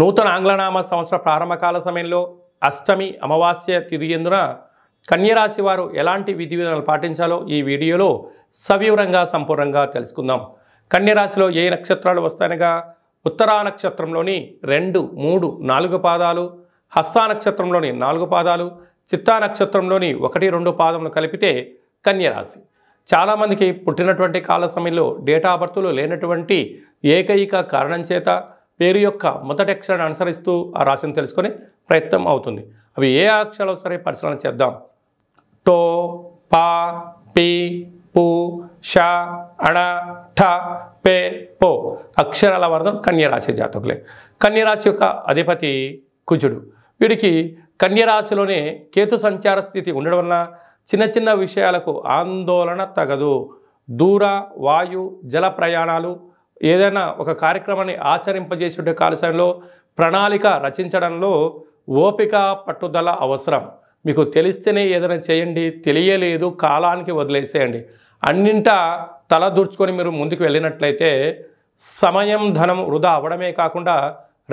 నూతన ఆంగ్లనామ సంవత్సర ప్రారంభకాల సమయంలో అష్టమి అమావాస్య తిరిగేందున కన్యరాశి వారు ఎలాంటి విధి విధానాలు పాటించాలో ఈ వీడియోలో సవివరంగా సంపూర్ణంగా తెలుసుకుందాం కన్యరాశిలో ఏ నక్షత్రాలు వస్తాయనగా ఉత్తరా నక్షత్రంలోని రెండు మూడు నాలుగు పాదాలు హస్తా నక్షత్రంలోని నాలుగు పాదాలు చిత్తా నక్షత్రంలోని ఒకటి రెండు పాదములు కలిపితే కన్యరాశి చాలామందికి పుట్టినటువంటి కాల సమయంలో డేటా బర్తులు లేనటువంటి ఏకైక కారణం చేత పేరు యొక్క మొదటి అక్షరాన్ని అనుసరిస్తూ ఆ రాశిని తెలుసుకునే ప్రయత్నం అవుతుంది అవి ఏ అక్షరాలు సరే పరిశీలన చేద్దాం టో పా పి పు ష అణ ఠ పే పో అక్షరాల వర్గం కన్యరాశి జాతకులే కన్యరాశి యొక్క అధిపతి కుజుడు వీడికి కన్యరాశిలోనే కేతు సంచార స్థితి ఉండడం వలన చిన్న చిన్న విషయాలకు ఆందోళన తగదు దూర వాయు జల ప్రయాణాలు ఏదైనా ఒక కార్యక్రమాన్ని ఆచరింపజేసే కాలశాలలో ప్రణాళిక రచించడంలో ఓపిక పట్టుదల అవసరం మీకు తెలిస్తేనే ఏదైనా చేయండి తెలియలేదు కాలానికి వదిలేసేయండి అన్నింటా తల దూర్చుకొని మీరు ముందుకు వెళ్ళినట్లయితే సమయం ధనం వృధా అవ్వడమే కాకుండా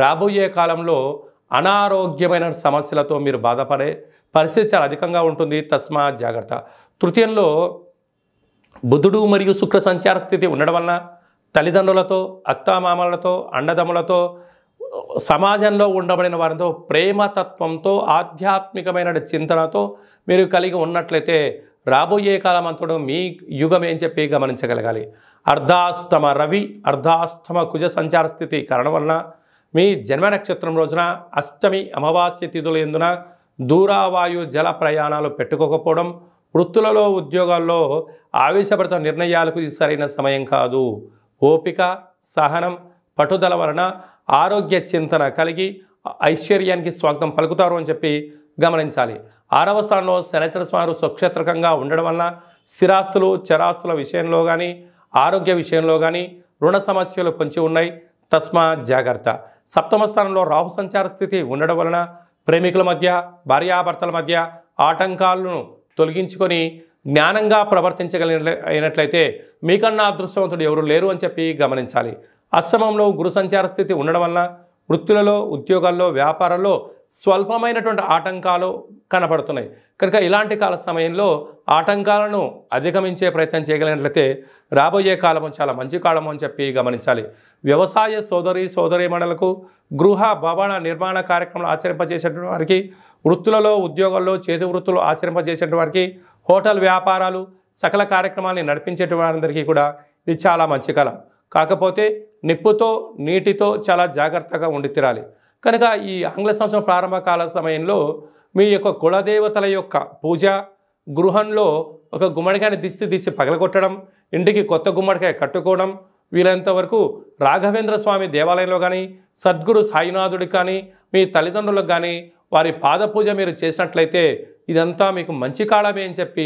రాబోయే కాలంలో అనారోగ్యమైన సమస్యలతో మీరు బాధపడే పరిస్థితి చాలా అధికంగా ఉంటుంది తస్మా జాగ్రత్త తృతీయంలో బుధుడు మరియు శుక్ర సంచార స్థితి ఉండడం వలన తల్లిదండ్రులతో అత్తామామలతో అండదములతో సమాజంలో ఉండబడిన వారితో ప్రేమతత్వంతో ఆధ్యాత్మికమైన చింతనతో మీరు కలిగి ఉన్నట్లయితే రాబోయే కాలం అంతటూ మీ యుగం ఏం చెప్పి గమనించగలగాలి అర్ధాస్తమ రవి అర్ధాస్తమ కుజ సంచార స్థితి కారణం వలన మీ జన్మ నక్షత్రం రోజున అష్టమి అమావాస్య తిథుల ఎందున దూరావాయు జల ప్రయాణాలు పెట్టుకోకపోవడం వృత్తులలో ఉద్యోగాల్లో ఆవేశపడిత నిర్ణయాలకు ఇది సరైన సమయం కాదు ఓపిక సహనం పట్టుదల వలన ఆరోగ్య చింతన కలిగి ఐశ్వర్యానికి స్వాగతం పలుకుతారు అని చెప్పి గమనించాలి ఆరవ స్థానంలో శనిచర స్వామి స్వక్షేత్రకంగా ఉండడం వలన స్థిరాస్తులు చరాస్తుల విషయంలో కానీ ఆరోగ్య విషయంలో కానీ రుణ సమస్యలు పొంచి ఉన్నాయి తస్మా జాగ్రత్త సప్తమ స్థానంలో రాహు సంచార స్థితి ఉండడం వలన ప్రేమికుల మధ్య భార్యాభర్తల మధ్య ఆటంకాలను తొలగించుకొని జ్ఞానంగా అయినట్లయితే మీకన్నా అదృష్టవంతుడు ఎవరు లేరు అని చెప్పి గమనించాలి అశ్రమంలో గురు సంచార స్థితి ఉండడం వలన వృత్తులలో ఉద్యోగాల్లో వ్యాపారాల్లో స్వల్పమైనటువంటి ఆటంకాలు కనపడుతున్నాయి కనుక ఇలాంటి కాల సమయంలో ఆటంకాలను అధిగమించే ప్రయత్నం చేయగలిగినట్లయితే రాబోయే కాలం చాలా మంచి కాలం అని చెప్పి గమనించాలి వ్యవసాయ సోదరి మండలకు గృహ భవన నిర్మాణ కార్యక్రమాలు ఆచరింపజేసేటువంటి వారికి వృత్తులలో ఉద్యోగాల్లో చేతి వృత్తులు ఆచరింపజేసేటువంటి వారికి హోటల్ వ్యాపారాలు సకల కార్యక్రమాల్ని నడిపించేటి వారందరికీ కూడా ఇది చాలా మంచి కాలం కాకపోతే నిప్పుతో నీటితో చాలా జాగ్రత్తగా ఉండి తీరాలి కనుక ఈ ఆంగ్ల సంవత్సరం ప్రారంభ కాల సమయంలో మీ యొక్క కులదేవతల యొక్క పూజ గృహంలో ఒక గుమ్మడికాయని దిస్తి తీసి పగలగొట్టడం ఇంటికి కొత్త గుమ్మడికాయ కట్టుకోవడం వీలైనంత వరకు రాఘవేంద్ర స్వామి దేవాలయంలో కానీ సద్గురు సాయినాథుడికి కానీ మీ తల్లిదండ్రులకు కానీ వారి పాదపూజ మీరు చేసినట్లయితే ఇదంతా మీకు మంచి కాలమే అని చెప్పి